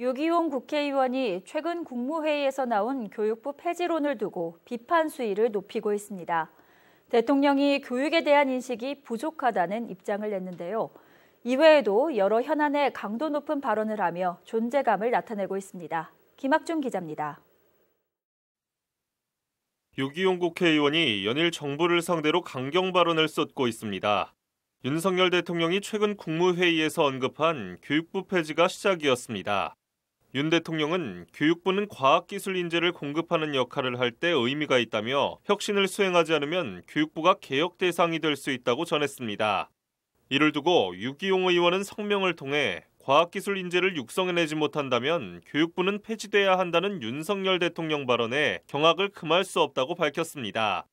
유기홍 국회의원이 최근 국무회의에서 나온 교육부 폐지론을 두고 비판 수위를 높이고 있습니다. 대통령이 교육에 대한 인식이 부족하다는 입장을 냈는데요. 이외에도 여러 현안에 강도 높은 발언을 하며 존재감을 나타내고 있습니다. 김학준 기자입니다. 유기용 국회의원이 연일 정부를 상대로 강경 발언을 쏟고 있습니다. 윤석열 대통령이 최근 국무회의에서 언급한 교육부 폐지가 시작이었습니다. 윤 대통령은 교육부는 과학기술 인재를 공급하는 역할을 할 때 의미가 있다며 혁신을 수행하지 않으면 교육부가 개혁 대상이 될 수 있다고 전했습니다. 이를 두고 유기용 의원은 성명을 통해 과학기술 인재를 육성해내지 못한다면 교육부는 폐지돼야 한다는 윤석열 대통령 발언에 경악을 금할 수 없다고 밝혔습니다.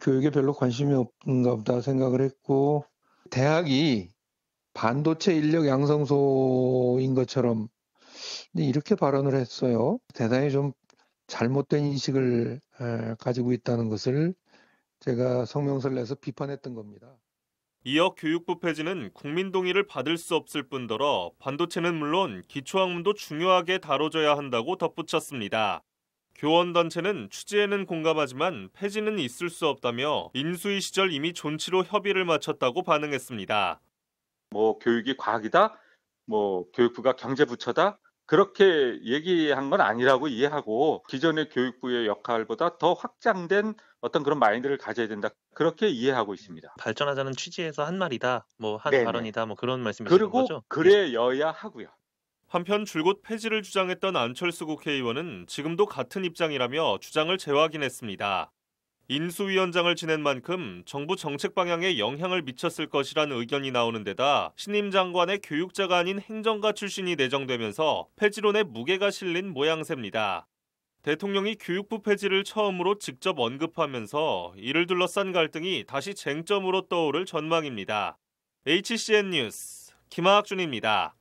교육에 별로 관심이 없는가 보다 생각을 했고 대학이 반도체 인력 양성소인 것처럼 근데 이렇게 발언을 했어요. 대단히 좀 잘못된 인식을 가지고 있다는 것을 제가 성명서를 내서 비판했던 겁니다. 이어 교육부 폐지는 국민 동의를 받을 수 없을 뿐더러 반도체는 물론 기초학문도 중요하게 다뤄져야 한다고 덧붙였습니다. 교원 단체는 취지에는 공감하지만 폐지는 있을 수 없다며 인수위 시절 이미 존치로 협의를 마쳤다고 반응했습니다. 뭐 교육이 과학이다, 뭐 교육부가 경제부처다, 그렇게 얘기한 건 아니라고 이해하고 기존의 교육부의 역할보다 더 확장된 어떤 그런 마인드를 가져야 된다. 그렇게 이해하고 있습니다. 발전하자는 취지에서 한 말이다, 뭐 한 발언이다, 뭐 그런 말씀이신 거죠? 그리고 그래여야 하고요. 한편 줄곧 폐지를 주장했던 안철수 국회의원은 지금도 같은 입장이라며 주장을 재확인했습니다. 인수위원장을 지낸 만큼 정부 정책 방향에 영향을 미쳤을 것이라는 의견이 나오는 데다 신임 장관의 교육자가 아닌 행정가 출신이 내정되면서 폐지론에 무게가 실린 모양새입니다. 대통령이 교육부 폐지를 처음으로 직접 언급하면서 이를 둘러싼 갈등이 다시 쟁점으로 떠오를 전망입니다. HCN 뉴스 김학준입니다.